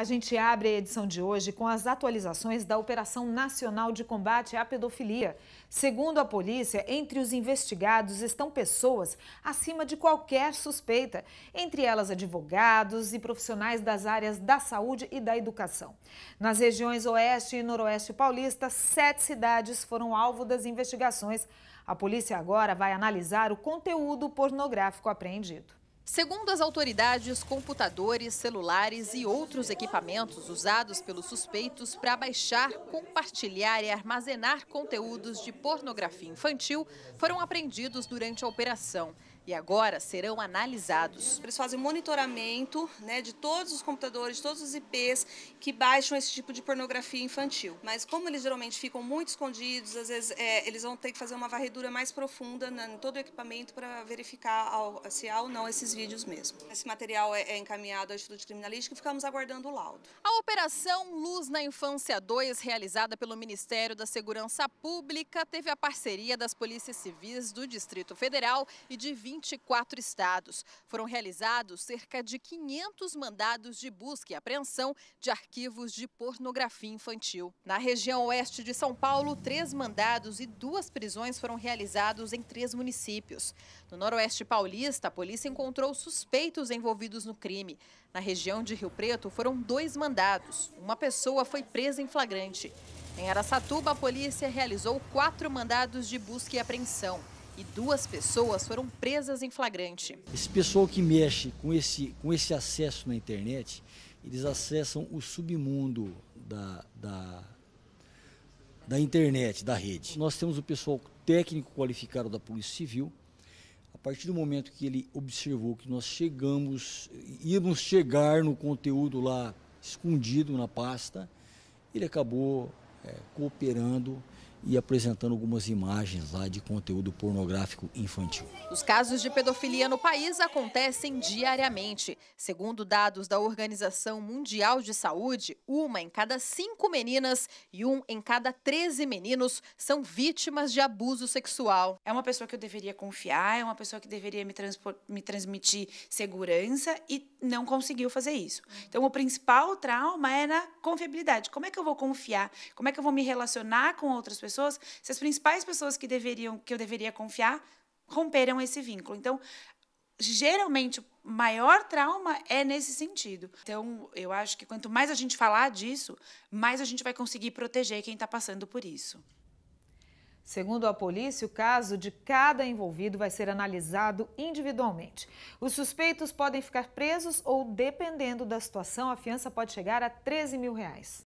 A gente abre a edição de hoje com as atualizações da Operação Nacional de Combate à Pedofilia. Segundo a polícia, entre os investigados estão pessoas acima de qualquer suspeita, entre elas advogados e profissionais das áreas da saúde e da educação. Nas regiões Oeste e Noroeste Paulista, sete cidades foram alvo das investigações. A polícia agora vai analisar o conteúdo pornográfico apreendido. Segundo as autoridades, computadores, celulares e outros equipamentos usados pelos suspeitos para baixar, compartilhar e armazenar conteúdos de pornografia infantil foram apreendidos durante a operação e agora serão analisados. Eles fazem monitoramento né, de todos os computadores, de todos os IPs que baixam esse tipo de pornografia infantil. Mas como eles geralmente ficam muito escondidos, às vezes é, eles vão ter que fazer uma varredura mais profunda em todo o equipamento para verificar ao, se há ou não esses vídeos mesmo. Esse material é, é encaminhado ao Instituto Criminalístico e ficamos aguardando o laudo. A Operação Luz na Infância 2, realizada pelo Ministério da Segurança Pública, teve a parceria das Polícias Civis do Distrito Federal e de 20 24 estados. Foram realizados cerca de 500 mandados de busca e apreensão de arquivos de pornografia infantil. Na região oeste de São Paulo, três mandados e duas prisões foram realizados em três municípios. No noroeste paulista, a polícia encontrou suspeitos envolvidos no crime. Na região de Rio Preto, foram dois mandados. Uma pessoa foi presa em flagrante. Em Aracatuba a polícia realizou quatro mandados de busca e apreensão e duas pessoas foram presas em flagrante. Esse pessoal que mexe com esse, com esse acesso na internet, eles acessam o submundo da, da, da internet, da rede. Nós temos o pessoal técnico qualificado da Polícia Civil. A partir do momento que ele observou que nós chegamos, íamos chegar no conteúdo lá escondido na pasta, ele acabou é, cooperando e apresentando algumas imagens lá de conteúdo pornográfico infantil. Os casos de pedofilia no país acontecem diariamente. Segundo dados da Organização Mundial de Saúde, uma em cada cinco meninas e um em cada 13 meninos são vítimas de abuso sexual. É uma pessoa que eu deveria confiar, é uma pessoa que deveria me, me transmitir segurança e não conseguiu fazer isso. Então, o principal trauma é na confiabilidade. Como é que eu vou confiar? Como é que eu vou me relacionar com outras pessoas? pessoas, se as principais pessoas que deveriam que eu deveria confiar romperam esse vínculo. Então, geralmente o maior trauma é nesse sentido. Então, eu acho que quanto mais a gente falar disso, mais a gente vai conseguir proteger quem está passando por isso. Segundo a polícia, o caso de cada envolvido vai ser analisado individualmente. Os suspeitos podem ficar presos ou, dependendo da situação, a fiança pode chegar a 13 mil reais.